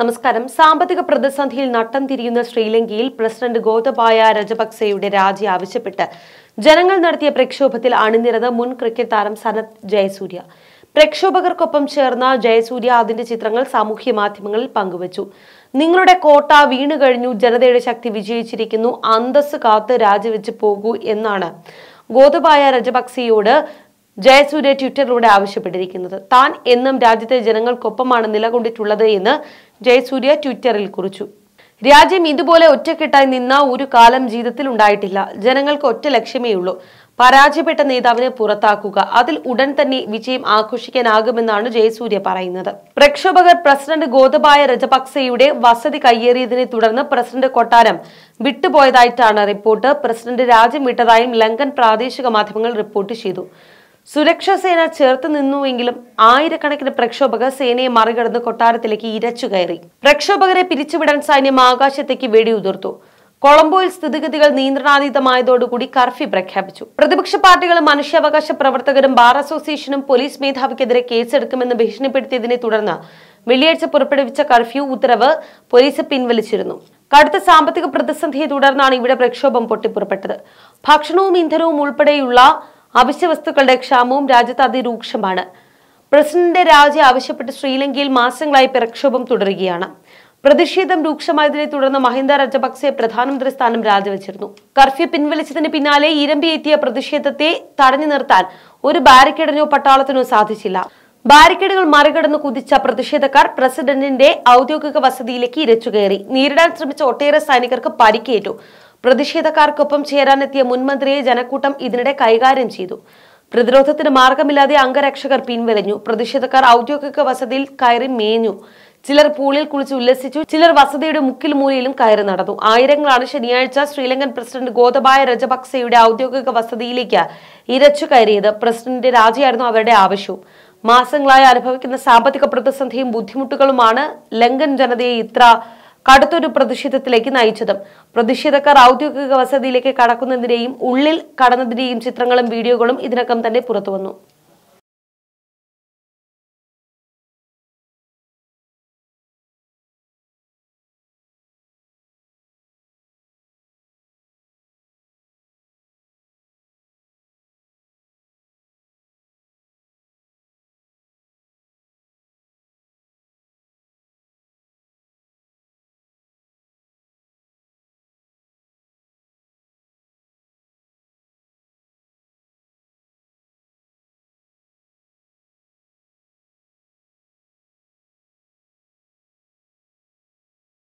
നമസ്കാരം സാമ്പത്തിക പ്രതിസന്ധിയിൽ നട്ടം തിരിയുന്ന ശ്രീലങ്കയിൽ പ്രസിഡന്റ് ഗോതബായ രജപക്സെയുടെ രാജി ആവശ്യപ്പെട്ട് ജനങ്ങൾ നടത്തിയ പ്രക്ഷോഭത്തിൽ അണിനിരത് മുൻ ക്രിക്കറ്റ് താരം സനത് ജയസൂര്യ പ്രക്ഷോഭകർക്കൊപ്പം ചേർന്ന ജയസൂര്യ അതിന്റെ ചിത്രങ്ങൾ സാമൂഹ്യ മാധ്യമങ്ങളിൽ പങ്കുവച്ചു നിങ്ങളുടെ കോട്ട വീണു കഴിഞ്ഞു ജനതയുടെ ശക്തി വിജയിച്ചിരിക്കുന്നു അന്തസ് കാത്ത് രാജിവെച്ച് പോകൂ എന്നാണ് ഗോതബായ രജപക്സെയോട് ജയസൂര്യ ട്വിറ്ററിലൂടെ ആവശ്യപ്പെട്ടിരിക്കുന്നത് താൻ എന്നും രാജ്യത്തെ ജനങ്ങൾക്കൊപ്പമാണ് നിലകൊണ്ടിട്ടുള്ളത് എന്ന് ജയസൂര്യ ട്വിറ്ററിൽ കുറിച്ചു രാജ്യം ഇതുപോലെ ഒറ്റക്കെട്ടായി നിന്ന ഒരു കാലം ജീവിതത്തിൽ ഉണ്ടായിട്ടില്ല ജനങ്ങൾക്ക് ഒറ്റ ലക്ഷ്യമേ ഉള്ളൂ പരാജയപ്പെട്ട നേതാവിനെ പുറത്താക്കുക അതിൽ ഉടൻ തന്നെ വിജയം ആഘോഷിക്കാനാകുമെന്നാണ് ജയസൂര്യ പറയുന്നത് പ്രക്ഷോഭകർ പ്രസിഡന്റ് ഗോതബായ രജപക്സെയുടെ വസതി കയ്യേറിയതിനെ തുടർന്ന് പ്രസിഡന്റ് കൊട്ടാരം വിട്ടുപോയതായിട്ടാണ് റിപ്പോർട്ട് പ്രസിഡന്റ് രാജ്യം വിട്ടതായും ലങ്കൻ പ്രാദേശിക മാധ്യമങ്ങൾ റിപ്പോർട്ട് ചെയ്തു സുരക്ഷാ സേന ചേർത്ത് നിന്നുവെങ്കിലും ആയിരക്കണക്കിന് പ്രക്ഷോഭകർ സേനയെ മറികടന്ന് കൊട്ടാരത്തിലേക്ക് ഇരച്ചു കയറി പ്രക്ഷോഭകരെ പിരിച്ചുവിടാൻ സൈന്യം ആകാശത്തേക്ക് വെടിയുതിർത്തു കൊളംബോയിൽ സ്ഥിതിഗതികൾ നിയന്ത്രണാതീതമായതോടുകൂടി കർഫ്യൂ പ്രഖ്യാപിച്ചു പ്രതിപക്ഷ പാർട്ടികളും മനുഷ്യാവകാശ പ്രവർത്തകരും ബാർ അസോസിയേഷനും പോലീസ് മേധാവിക്കെതിരെ കേസെടുക്കുമെന്ന് ഭീഷണിപ്പെടുത്തിയതിനെ തുടർന്ന് വെള്ളിയാഴ്ച പുറപ്പെടുവിച്ച കർഫ്യൂ ഉത്തരവ് പോലീസ് പിൻവലിച്ചിരുന്നു കടുത്ത സാമ്പത്തിക പ്രതിസന്ധിയെ തുടർന്നാണ് ഇവിടെ പ്രക്ഷോഭം പൊട്ടിപ്പുറപ്പെട്ടത് ഭക്ഷണവും ഇന്ധനവും ഉൾപ്പെടെയുള്ള അവശ്യവസ്തുക്കളുടെ ക്ഷാമവും രാജ്യത്ത് അതിരൂക്ഷമാണ് പ്രസിഡന്റിന്റെ രാജി ആവശ്യപ്പെട്ട് ശ്രീലങ്കയിൽ മാസങ്ങളായി പ്രക്ഷോഭം തുടരുകയാണ് പ്രതിഷേധം രൂക്ഷമായതിനെ തുടർന്ന് മഹിന്ദ രാജപക്സെ പ്രധാനമന്ത്രി സ്ഥാനം രാജിവെച്ചിരുന്നു കർഫ്യൂ പിൻവലിച്ചതിന് പിന്നാലെ ഇരമ്പി എത്തിയ പ്രതിഷേധത്തെ തടഞ്ഞു നിർത്താൻ ഒരു ബാരിക്കേഡിനോ പട്ടാളത്തിനോ സാധിച്ചില്ല ബാരിക്കേഡുകൾ മറികടന്ന് കുതിച്ച പ്രതിഷേധക്കാർ പ്രസിഡന്റിന്റെ ഔദ്യോഗിക വസതിയിലേക്ക് ഇരച്ചുകയറി നേരിടാൻ ശ്രമിച്ച ഒട്ടേറെ സൈനികർക്ക് പരിക്കേറ്റു പ്രതിഷേധക്കാർക്കൊപ്പം ചേരാനെത്തിയ മുൻമന്ത്രിയെ ജനക്കൂട്ടം ഇതിനിടെ കൈകാര്യം ചെയ്തു പ്രതിരോധത്തിന് മാർഗമില്ലാതെ അംഗരക്ഷകർ പിൻവലിഞ്ഞു പ്രതിഷേധക്കാർ ഔദ്യോഗിക വസതിയിൽ കയറി മേഞ്ഞു ചിലർ പൂളിൽ കുളിച്ച് ഉല്ലസിച്ചു ചിലർ വസതിയുടെ മുക്കിൽ മൂലയിലും കയറി നടന്നു ആയിരങ്ങളാണ് ശനിയാഴ്ച ശ്രീലങ്കൻ പ്രസിഡന്റ് ഗോതബായ രജപക്സെയുടെ ഔദ്യോഗിക വസതിയിലേക്ക് ഇരച്ചു കയറിയത് പ്രസിഡന്റിന്റെ രാജിയായിരുന്നു അവരുടെ ആവശ്യവും മാസങ്ങളായി അനുഭവിക്കുന്ന സാമ്പത്തിക പ്രതിസന്ധിയും ബുദ്ധിമുട്ടുകളുമാണ് ലങ്കൻ ജനതയെ ഇത്ര കടുത്തൊരു പ്രതിഷേധത്തിലേക്ക് നയിച്ചതും പ്രതിഷേധക്കാർ ഔദ്യോഗിക വസതിയിലേക്ക് കടക്കുന്നതിന്റെയും ഉള്ളിൽ കടന്നതിന്റെയും ചിത്രങ്ങളും വീഡിയോകളും ഇതിനകം തന്നെ പുറത്തുവന്നു